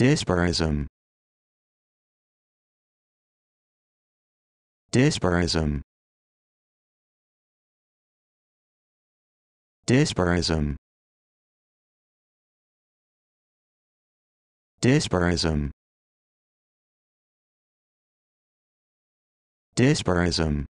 Disparism. Disparism. Disparism. Disparism. Disparism.